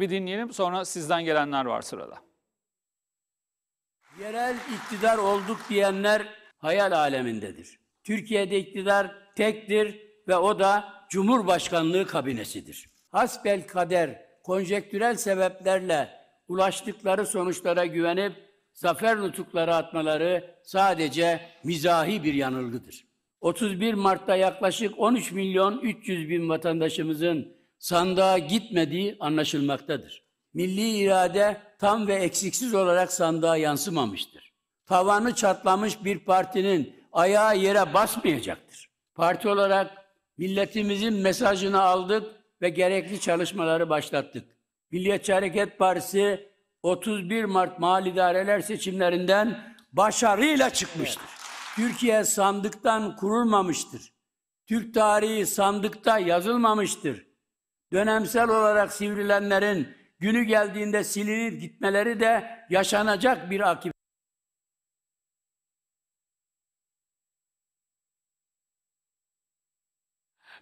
Bir dinleyelim sonra sizden gelenler var sırada. Yerel iktidar olduk diyenler hayal alemindedir. Türkiye'de iktidar tektir ve o da Cumhurbaşkanlığı kabinesidir. Hasbel kader konjektürel sebeplerle ulaştıkları sonuçlara güvenip zafer nutukları atmaları sadece mizahi bir yanılgıdır. 31 Mart'ta yaklaşık 13 milyon 300 bin vatandaşımızın sandığa gitmediği anlaşılmaktadır. Milli irade tam ve eksiksiz olarak sandığa yansımamıştır. Tavanı çatlamış bir partinin ayağı yere basmayacaktır. Parti olarak milletimizin mesajını aldık ve gerekli çalışmaları başlattık. Milliyetçi Hareket Partisi 31 Mart Mahalli İdareler seçimlerinden başarıyla çıkmıştır. Türkiye sandıktan kurulmamıştır. Türk tarihi sandıkta yazılmamıştır dönemsel olarak sivrilenlerin günü geldiğinde silinip gitmeleri de yaşanacak bir akıbet.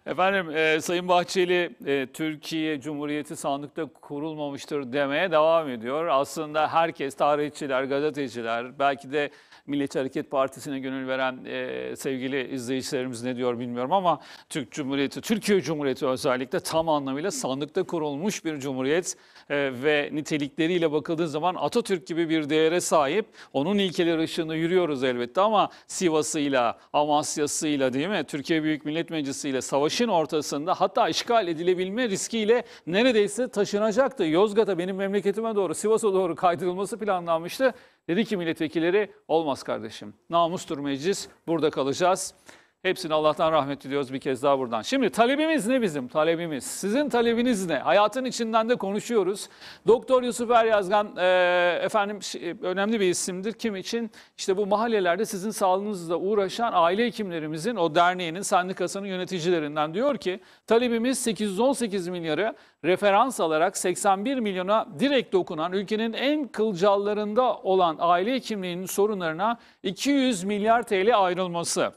Efendim e, Sayın Bahçeli e, Türkiye Cumhuriyeti sandıkta kurulmamıştır demeye devam ediyor. Aslında herkes tarihçiler, gazeteciler, belki de Milliyetçi Hareket Partisi'ne gönül veren e, sevgili izleyicilerimiz ne diyor bilmiyorum ama Türk Cumhuriyeti, Türkiye Cumhuriyeti özellikle tam anlamıyla sandıkta kurulmuş bir cumhuriyet e, ve nitelikleriyle bakıldığı zaman Atatürk gibi bir değere sahip. Onun ilkeleri ışığında yürüyoruz elbette ama Sivas'ıyla, Amasya'sıyla değil mi? Türkiye Büyük Millet Meclisi'yle, savaş savaşın ortasında hatta işgal edilebilme riskiyle neredeyse taşınacaktı. Yozgat'a benim memleketime doğru Sivas'a doğru kaydırılması planlanmıştı. Dedi ki milletvekilleri olmaz kardeşim namustur meclis burada kalacağız. Hepsini Allah'tan rahmet diliyoruz bir kez daha buradan. Şimdi talebimiz ne bizim? Talebimiz. Sizin talebiniz ne? Hayatın içinden de konuşuyoruz. Doktor Yusuf Eryazgan e, efendim şey, önemli bir isimdir. Kim için? İşte bu mahallelerde sizin sağlığınızla uğraşan aile hekimlerimizin o derneğinin sendikasının yöneticilerinden diyor ki talebimiz 818 milyarı referans alarak 81 milyona direkt dokunan ülkenin en kılcallarında olan aile hekimliğinin sorunlarına 200 milyar TL ayrılması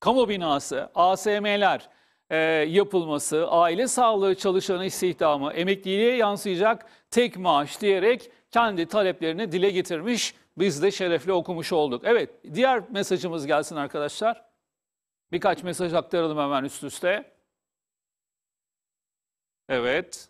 kamu binası, ASM'ler e, yapılması, aile sağlığı çalışanı istihdamı, emekliliğe yansıyacak tek maaş diyerek kendi taleplerini dile getirmiş. Biz de şerefle okumuş olduk. Evet, diğer mesajımız gelsin arkadaşlar. Birkaç mesaj aktaralım hemen üst üste. Evet.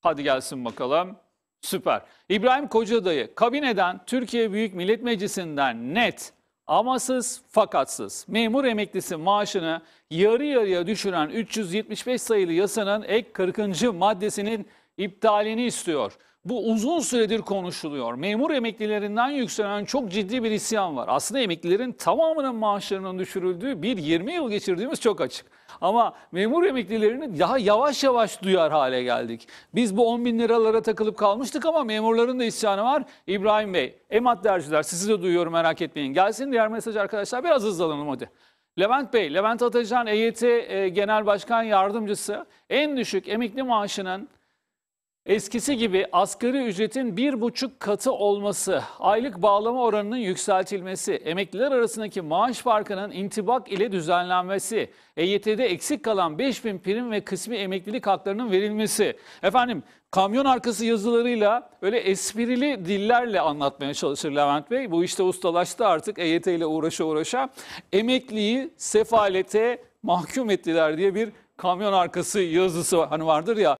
Hadi gelsin bakalım. Süper. İbrahim Kocadayı kabineden Türkiye Büyük Millet Meclisi'nden net amasız fakatsız memur emeklisi maaşını yarı yarıya düşüren 375 sayılı yasanın ek 40. maddesinin iptalini istiyor. Bu uzun süredir konuşuluyor. Memur emeklilerinden yükselen çok ciddi bir isyan var. Aslında emeklilerin tamamının maaşlarının düşürüldüğü bir 20 yıl geçirdiğimiz çok açık. Ama memur emeklilerini daha yavaş yavaş duyar hale geldik. Biz bu 10 bin liralara takılıp kalmıştık ama memurların da isyanı var. İbrahim Bey, emat derciler sizi de duyuyorum merak etmeyin. Gelsin diğer mesaj arkadaşlar biraz hızlanalım hadi. Levent Bey, Levent Atacan EYT e, Genel Başkan Yardımcısı en düşük emekli maaşının Eskisi gibi asgari ücretin bir buçuk katı olması, aylık bağlama oranının yükseltilmesi, emekliler arasındaki maaş farkının intibak ile düzenlenmesi, EYT'de eksik kalan 5000 prim ve kısmi emeklilik haklarının verilmesi. Efendim kamyon arkası yazılarıyla öyle esprili dillerle anlatmaya çalışır Levent Bey. Bu işte ustalaştı artık EYT ile uğraşa uğraşa. Emekliyi sefalete mahkum ettiler diye bir kamyon arkası yazısı hani vardır ya